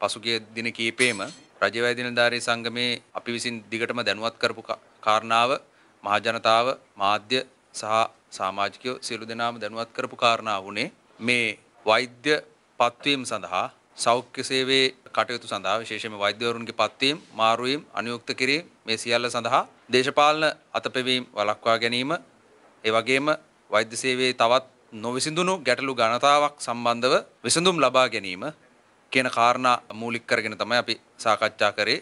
පසුගිය දින කීපෙම රජවැය දිනදාරී සංගමේ අපි විසින් දිගටම දැනුවත් කරපු කාරණාව මහජනතාව මාධ්‍ය සහ සමාජිකයෝ සියලු දෙනාම දැනුවත් කරපු කාරණාව උනේ මේ වෛද්‍ය පත්වීම සඳහා සෞඛ්‍ය සේවයේ කටයුතු සඳහා විශේෂයෙන්ම වෛද්‍යවරුන්ගේ පත්වීම් මාරුවීම් අනුයුක්ත කිරීම මේ සියල්ල සඳහා දේශපාලන අතපෙවීම් වළක්වා ගැනීම ඒ වගේම වෛද්‍ය සේවයේ තවත් නොවිසඳුණු ගැටලු ගණතාවක් සම්බන්ධව විසඳුම් ලබා ගැනීම කියන කාරණා මූලික කරගෙන තමයි අපි සාකච්ඡා කරේ.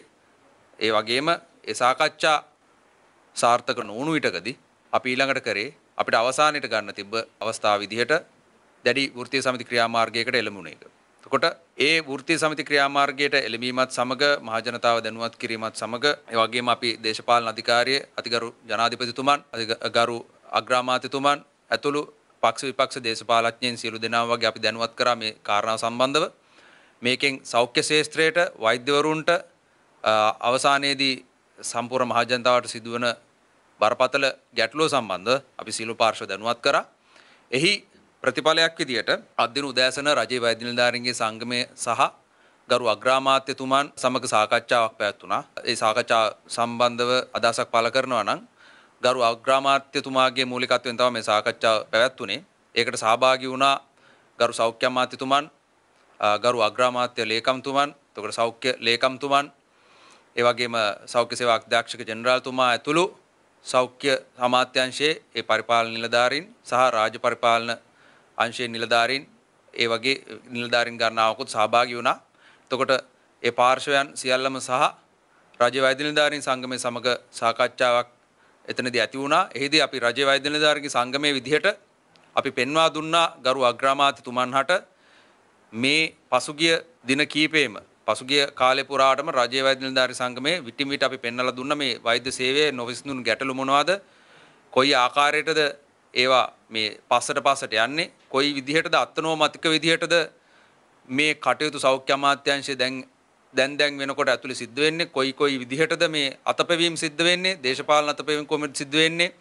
ඒ වගේම ඒ සාකච්ඡා සාර්ථක නොවුණු විටකදී අපි ඊළඟට කරේ අපිට අවසානයේට ගන්න තිබ්බ අවස්ථාව විදිහට දැඩි වෘත්තීය සමිති ක්‍රියාමාර්ගයකට එළඹුණ එක. එතකොට ඒ වෘත්තීය සමිති ක්‍රියාමාර්ගයට එළඹීමත් සමග මහජනතාව දැනුවත් කිරීමත් සමග ඒ වගේම අපි දේශපාලන අධිකාරියේ අතිගරු ජනාධිපතිතුමන් අතිගරු අග්‍රාමාත්‍යතුමන් ඇතුළු පක්ෂ විපක්ෂ දේශපාලඥයන් සියලු දෙනා වගේ අපි දැනුවත් කරා මේ කාරණාව සම්බන්ධව මේකෙන් සෞඛ්‍ය ශේත්‍රයට වෛද්‍යවරුන්ට අවසානයේදී සම්පූර්ණ මහජනතාවට සිදුවන බරපතල ගැටලුව සම්බන්ධ අපි සිළු පාර්ශ්ව දැනුවත් කරා. එහි ප්‍රතිඵලයක් විදියට අදින උදෑසන රජයේ වෛද්‍ය නිලධාරීන්ගේ සංගමය සහ ගරු අග්‍රාමාත්‍යතුමන් සමග සාකච්ඡාවක් පැවැත්වුණා. ඒ සාකච්ඡා සම්බන්ධව අදහසක් පළ කරනවා නම් ගරු අග්‍රාමාත්‍යතුමාගේ මූලිකත්වයෙන් තමයි මේ සාකච්ඡාව පැවැත්වුණේ. ඒකට සහභාගී වුණා ගරු සෞඛ්‍ය අමාත්‍යතුමන් ගරු අග්‍රාමාත්‍ය ලේකම්තුමන් තොකට සෞඛ්‍ය ලේකම්තුමන් ඒවගේම සෞඛ්‍ය සේවා අධ්‍යක්ෂක ජෙනරාල්තුමා ඇතුළු සෞඛ්‍ය සමාත්‍යංශයේ ඒ පරිපාලන නිලධාරීන් සහ රාජ්‍ය පරිපාලන අංශයේ නිලධාරීන් ඒ වගේ නිලධාරීන් ගණනාවකුත් සහභාගී වුණා. එතකොට ඒ පාර්ශවයන් සියල්ලම සහ රජ වෛද්‍ය නිලධාරීන් සංගමය සමග සාකච්ඡාවක් එතනදී ඇති වුණා. එහිදී අපි රජ වෛද්‍ය නිලධාරීන්ගේ සංගමයේ විදිහට අපි පෙන්වා දුන්නා ගරු අග්‍රාමාත්‍යතුමන්හට මේ පසුගිය දින කීපේම පසුගිය කාලේ පුරාටම රජයේ වෛද්‍ය නිලධාරි සංගමේ විටින් විට අපි පෙන්වලා දුන්න මේ වෛද්‍ය සේවයේ නොවිසඳුණු ගැටලු මොනවාද? කොයි ආකාරයටද ඒවා මේ පස්සට පස්සට යන්නේ? කොයි විදිහටද අත්නෝමතික විදිහටද මේ කටයුතු සෞඛ්‍ය අමාත්‍යාංශයේ දැන් දැන් දැන් වෙනකොට ඇතුළේ සිද්ධ වෙන්නේ? කොයි කොයි විදිහටද මේ අතපැවීම් සිද්ධ වෙන්නේ? දේශපාලන අතපැවීම් කොහොමද සිද්ධ වෙන්නේ?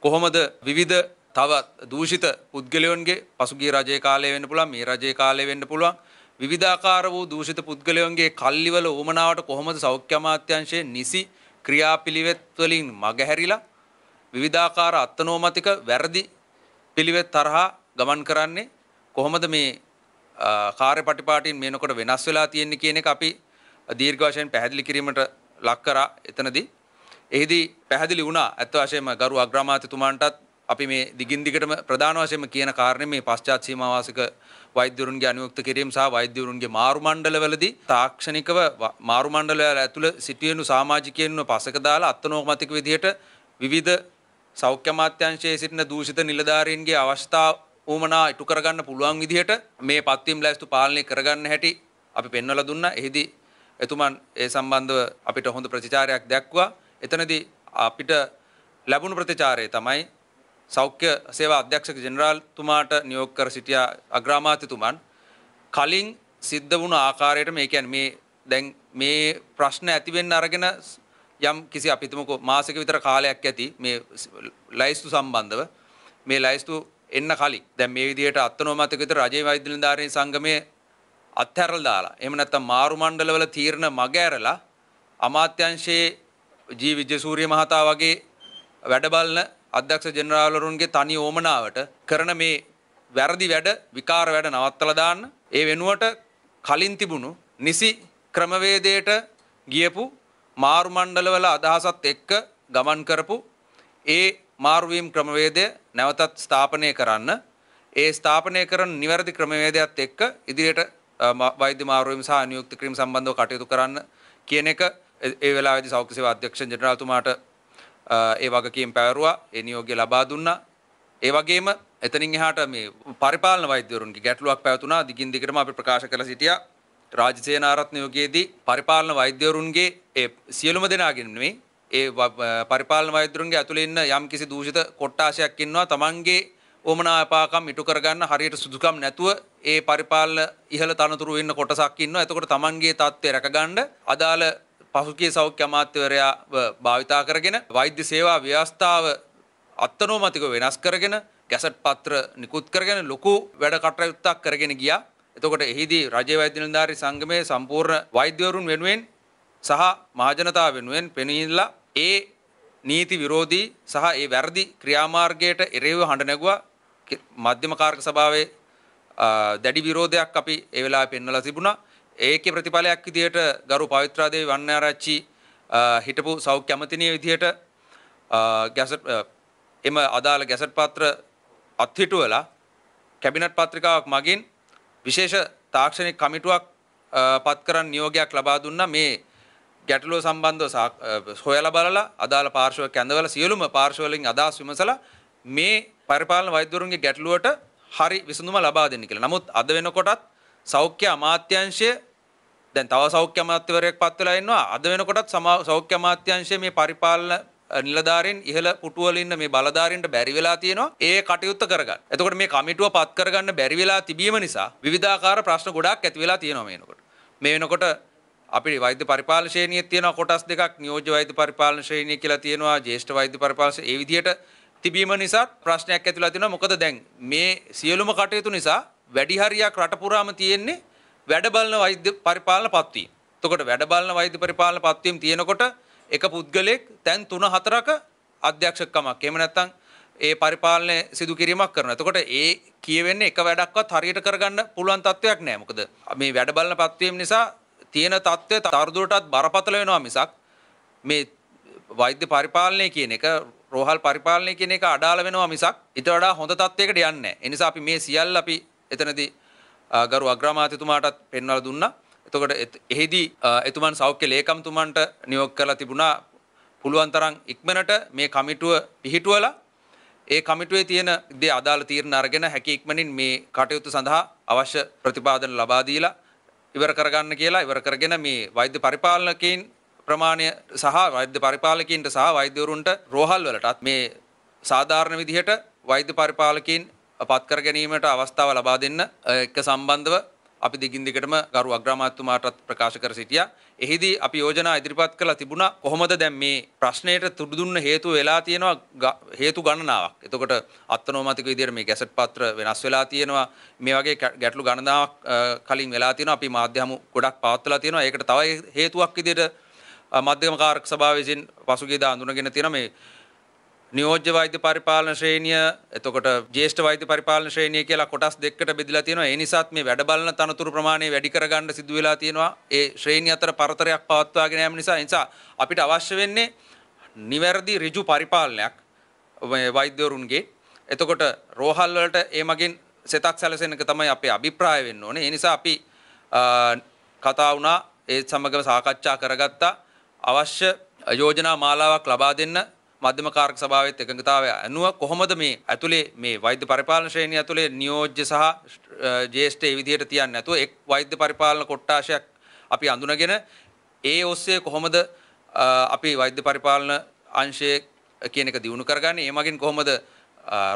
කොහොමද විවිධ තව දූෂිත පුද්ගලයන්ගේ පසුගිය රජයේ කාලය වෙන්න පුළුවන් මේ රජයේ කාලය වෙන්න පුළුවන් විවිධාකාර වූ දූෂිත පුද්ගලයන්ගේ කල්ලිවල උමනාවට කොහොමද සෞඛ්‍ය අමාත්‍යංශයේ නිසි ක්‍රියාපිළිවෙත් වලින් මගහැරිලා විවිධාකාර අත්නෝමතික වැරදි පිළිවෙත් තරහා ගමන් කරන්නේ කොහොමද මේ කාර්යපටිපාටින් මේනකොට වෙනස් වෙලා තියෙන්නේ කියන එක අපි දීර්ඝ වශයෙන් පැහැදිලි කිරීමට ලක් කරා එතනදී. එෙහිදී පැහැදිලි වුණා අත් වශයෙන්ම ගරු අග්‍රාමාත්‍යතුමාණන්ටත් අපි මේ දිගින් දිගටම ප්‍රධාන වශයෙන්ම කියන කාරණේ මේ පශ්චාත් සීමාවාසික වෛද්‍යවරුන්ගේ අනුයුක්ත කිරීම සහ වෛද්‍යවරුන්ගේ මාරු මණ්ඩලවලදී තාක්ෂණිකව මාරු මණ්ඩලවල ඇතුළ සිටිනු සමාජිකයන්ව පසක දාලා අත්නෝමතික විදිහට විවිධ සෞඛ්‍ය අමාත්‍යාංශයේ සිටින දූෂිත නිලධාරීන්ගේ අවස්ථා ඌමනා ඉටු කරගන්න පුළුවන් විදිහට මේ පත්වීම් ලැයිස්තු පාලනය කරගන්න හැටි අපි පෙන්වලා දුන්නා. එහිදී එතුමන් ඒ සම්බන්ධව අපිට හොඳ ප්‍රතිචාරයක් දැක්වා. එතනදී අපිට ලැබුණු ප්‍රතිචාරය තමයි සෞඛ්‍ය සේවා අධ්‍යක්ෂක ජෙනරාල්තුමාට නියෝග කර සිටිය අග්‍රාමාත්‍යතුමන් කලින් සිද්ධ වුණ ආකාරයට මේ කියන්නේ මේ දැන් මේ ප්‍රශ්න ඇති වෙන්න අරගෙන යම් කිසි අපි හිතමුකෝ මාසික විතර කාලයක් ඇති මේ ලයිස්තු සම්බන්ධව මේ ලයිස්තු එන්න කලින් දැන් මේ විදිහට අත්නෝමතික විතර රජයේ වෛද්‍ය නිලධාරීන් සංගමයේ අත්හැරලා දාලා එහෙම නැත්නම් මාරු මණ්ඩලවල තීරණ මග ඇරලා අමාත්‍යංශයේ ජී විජේසූරිය මහතා වගේ වැඩ බලන අධ්‍යක්ෂ ජනරාල්වරුන්ගේ තනි ඕමනාවට කරන මේ වැරදි වැඩ විකාර වැඩ නවත්තලා දාන්න ඒ වෙනුවට කලින් තිබුණු නිසි ක්‍රමවේදයට ගියපු මාරු මණ්ඩලවල අදහසත් එක්ක ගමන් කරපු ඒ මාරුවීම් ක්‍රමවේදය නැවතත් ස්ථාපනය කරන්න ඒ ස්ථාපනය කරන නිවැරදි ක්‍රමවේදයත් එක්ක ඉදිරියට වෛද්‍ය මාරුවීම් සහ නියුක්ති ක්‍රම සම්බන්ධව කටයුතු කරන්න කියන එක ඒ වෙලාවේදී සෞඛ්‍ය සේවා අධ්‍යක්ෂ ජනරාල්තුමාට ඒ වගකීම් පැවරුවා ඒ නියෝගය ලබා දුන්නා. ඒ වගේම එතනින් එහාට මේ පරිපාලන වෛද්‍යවරුන්ගේ ගැටලුවක් පැවතුණා. දිගින් දිගටම අපි ප්‍රකාශ කළා සිටියා. රාජ්‍ය සේනාරත්න යුගයේදී පරිපාලන වෛද්‍යවරුන්ගේ ඒ සියලුම දෙනාගෙන් නෙමෙයි ඒ පරිපාලන වෛද්‍යවරුන්ගේ ඇතුළේ ඉන්න යම්කිසි දූෂිත කොට්ටාශයක් ඉන්නවා. Tamanගේ ඕමනා අපාකම් ඉටු කරගන්න හරියට සුදුකම් නැතුව ඒ පරිපාලන ඉහළ තනතුරු ඉන්න කොටසක් ඉන්නවා. එතකොට Tamanගේ තත්ත්වය රැකගන්න අදාළ පසුගිය සෞඛ්‍ය අමාත්‍යවරයාව භාවිතා කරගෙන වෛද්‍ය සේවා ව්‍යවස්ථාව අත්නෝමතික වෙනස් කරගෙන ගැසට් පත්‍ර නිකුත් කරගෙන ලොකු වැඩ කටයුත්තක් කරගෙන ගියා. එතකොට එහිදී රජයේ වෛද්‍ය නිලධාරී සංගමයේ සම්පූර්ණ වෛද්‍යවරුන් වෙනුවෙන් සහ මහජනතාව වෙනුවෙන් පෙනීලා ඒ නීති විරෝධී සහ ඒ වැරදි ක්‍රියාමාර්ගයට එරෙහිව හඬ නැගුවා. මධ්‍යම කාර්ක සභාවේ දැඩි විරෝධයක් අපි ඒ වෙලාවේ පෙන්වලා තිබුණා. ඒකේ ප්‍රතිඵලයක් විදිහට ගරු පවිත්‍රාදේවි වන්නාරච්චි හිටපු සෞඛ්‍ය ඇමතිනිය විදිහට ගැසට් එම අදාළ ගැසට් පත්‍ර අත්හිටුවලා කැබිනට් පත්‍රිකාවක් මගින් විශේෂ තාක්ෂණික කමිටුවක් පත් කරන් නියෝගයක් ලබා දුන්නා මේ ගැටලුව සම්බන්ධව හොයලා බලලා අදාළ පාර්ශව කැඳවලා සියලුම පාර්ශවලින් අදහස් විමසලා මේ පරිපාලන වෛද්‍යවරුන්ගේ ගැටලුවට හරි විසඳුම ලබා දෙන්න කියලා. නමුත් අද වෙනකොටත් සෞඛ්‍ය අමාත්‍යංශය දැන් තව සෞඛ්‍ය අමාත්‍යවරයෙක් පත් වෙලා ඉන්නවා. අද වෙනකොටත් සෞඛ්‍ය අමාත්‍යංශයේ මේ පරිපාලන නිලධාරීන් ඉහළ පුටුවල ඉන්න මේ බලධාරීන්ට බැරි වෙලා තියෙනවා ඒ කටයුත්ත කරගන්න. එතකොට මේ කමිටුව පත් කරගන්න බැරි වෙලා තිබීම නිසා විවිධාකාර ප්‍රශ්න ගොඩාක් ඇති වෙලා තියෙනවා මේ වෙනකොට. මේ වෙනකොට අපේ වෛද්‍ය පරිපාලන ශ්‍රේණියේ තියෙනවා කොටස් දෙකක් නියෝජ්‍ය වෛද්‍ය පරිපාලන ශ්‍රේණිය කියලා තියෙනවා ජ්‍යෙෂ්ඨ වෛද්‍ය පරිපාලන ඒ විදිහට තිබීම නිසා ප්‍රශ්නයක් ඇති වෙලා තියෙනවා. මොකද දැන් මේ සියලුම කටයුතු නිසා වැඩි හරියක් රට පුරාම තියෙන්නේ වැඩ බලන වෛද්‍ය පරිපාලන පත්වීම්. එතකොට වැඩ බලන වෛද්‍ය පරිපාලන පත්වීම් තියෙනකොට එක පුද්ගලයෙක් තැන් 3 4ක අධ්‍යක්ෂකකමක් එහෙම නැත්නම් ඒ පරිපාලනය සිදු කිරීමක් කරනවා. එතකොට ඒ කියවෙන්නේ එක වැඩක්වත් හරියට කරගන්න පුළුවන් තත්වයක් නෑ. මොකද මේ වැඩ බලන පත්වීම් නිසා තියෙන තත්ත්වය තරුදුරටත් බරපතල වෙනවා මිසක් මේ වෛද්‍ය පරිපාලනය කියන එක රෝහල් පරිපාලනය කියන එක අඩාල වෙනවා මිසක් ඊට වඩා හොඳ තත්ත්වයකට යන්නේ නැහැ. ඒ නිසා අපි මේ සියල්ල අපි එතනදී ගරු අග්‍රාමාත්‍යතුමාටත් පෙන්වලා දුන්නා. එතකොට එෙහිදී එතුමන් සෞඛ්‍ය ලේකම්තුමන්ට නියෝග කරලා තිබුණා පුළුවන් තරම් ඉක්මනට මේ කමිටුව පිහිටුවලා ඒ කමිටුවේ තියෙන දේ අදාළ තීරණ අරගෙන හැකි ඉක්මනින් මේ කටයුතු සඳහා අවශ්‍ය ප්‍රතිපාදන ලබා දීලා ඉවර කරගන්න කියලා ඉවර කරගෙන මේ වෛද්‍ය පරිපාලකයන් ප්‍රමාණය සහ වෛද්‍ය පරිපාලකයන්ට සහ වෛද්‍යවරුන්ට රෝහල් වලටත් මේ සාධාරණ විදිහට වෛද්‍ය පරිපාලකයන් පත්කර ගැනීමට අවස්ථාව ලබා දෙන්න එක සම්බන්ධව අපි දිගින් දිගටම ගරු අග්‍රාමාත්‍යතුමාටත් ප්‍රකාශ කර සිටියා. එහිදී අපි යෝජනා ඉදිරිපත් කළා තිබුණා කොහොමද දැන් මේ ප්‍රශ්නයට තුඩු දුන්න හේතු වෙලා තියෙනවා හේතු ගණනාවක්. එතකොට අත්නෝමතික විදිහට මේ ගැසට් පත්‍ර වෙනස් වෙලා තියෙනවා. මේ වගේ ගැටලු ගණනාවක් කලින් වෙලා තියෙනවා. අපි මාධ්‍ය හමු ගොඩක් පවත්වලා තියෙනවා. ඒකට තව හේතුවක් විදිහට මධ්‍යම කාරක සභාව විසින් පසුගියදා අඳුනගෙන තියෙන මේ නියෝජ්‍ය වෛද්‍ය පරිපාලන ශ්‍රේණිය එතකොට ජේෂ්ඨ වෛද්‍ය පරිපාලන ශ්‍රේණිය කියලා කොටස් දෙකකට බෙදලා තියෙනවා. ඒ නිසාත් මේ වැඩ බලන තනතුරු ප්‍රමාණය වැඩි කරගන්න සිදු වෙලා තියෙනවා. ඒ ශ්‍රේණිය අතර පරතරයක් පවත්වාගෙන යාම නිසා නිසා අපිට අවශ්‍ය වෙන්නේ නිවැරදි ඍජු පරිපාලනයක් වෛද්‍යවරුන්ගේ. එතකොට රෝහල් වලට ඒ මගින් සෙතක් සැලසෙන එක තමයි අපේ අභිප්‍රාය වෙන්න ඕනේ. ඒ නිසා අපි කතා වුණා ඒ සමගම සාකච්ඡා කරගත්තා අවශ්‍ය යෝජනා මාලාවක් ලබා දෙන්න මධ්‍යම කාර්ක සභාවත් එකඟතාවය ඇනුව කොහොමද මේ ඇතුළේ මේ වෛද්‍ය පරිපාලන ශ්‍රේණිය ඇතුළේ නියෝජ්‍ය සහ ජේෂ්ඨ ඒ විදිහට තියන්න නැතුව එක් වෛද්‍ය පරිපාලන කොට්ටාශයක් අපි අඳුනගෙන ඒ ඔස්සේ කොහොමද අපි වෛද්‍ය පරිපාලන අංශය කියන එක දියුණු කරගන්නේ ඒ මගින් කොහොමද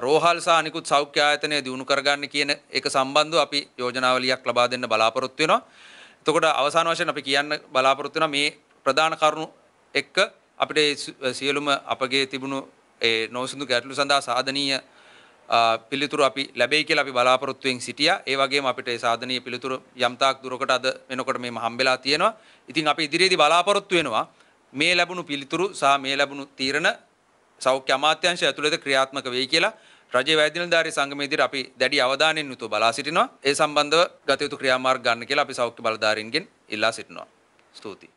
රෝහල් සහ අනිකුත් සෞඛ්‍ය ආයතනය දියුණු කරගන්නේ කියන එක සම්බන්ධව අපි යෝජනාවලියක් ලබා දෙන්න බලාපොරොත්තු වෙනවා. එතකොට අවසාන වශයෙන් අපි කියන්න බලාපොරොත්තු වෙනවා මේ ප්‍රධාන කරුණු එක්ක අපිට සියලුම අපගේ තිබුණු ඒ නොසුඳු ගැටලු සඳහා සාධනීය පිළිතුරු අපි ලැබෙයි කියලා අපි බලාපොරොත්තුෙන් සිටියා. ඒ වගේම අපිට ඒ සාධනීය පිළිතුරු යම්තාක් දුරකට අද වෙනකොට මේම හම්බෙලා තියෙනවා. ඉතින් අපි ඉදිරියේදී බලාපොරොත්තු වෙනවා මේ ලැබුණු පිළිතුරු සහ මේ ලැබුණු තීරණ සෞඛ්‍ය අමාත්‍යාංශය ඇතුළත ක්‍රියාත්මක වෙයි කියලා රජයේ වැය නිලධාරී සංගමයේ ඉදිරියට අපි දැඩි අවධානයෙන් යුතුව බලා සිටිනවා. ඒ සම්බන්ධව ගත යුතු ක්‍රියාමාර්ග ගන්න කියලා අපි සෞඛ්‍ය බලධාරීන්ගෙන් ඉල්ලා සිටිනවා. ස්තුතියි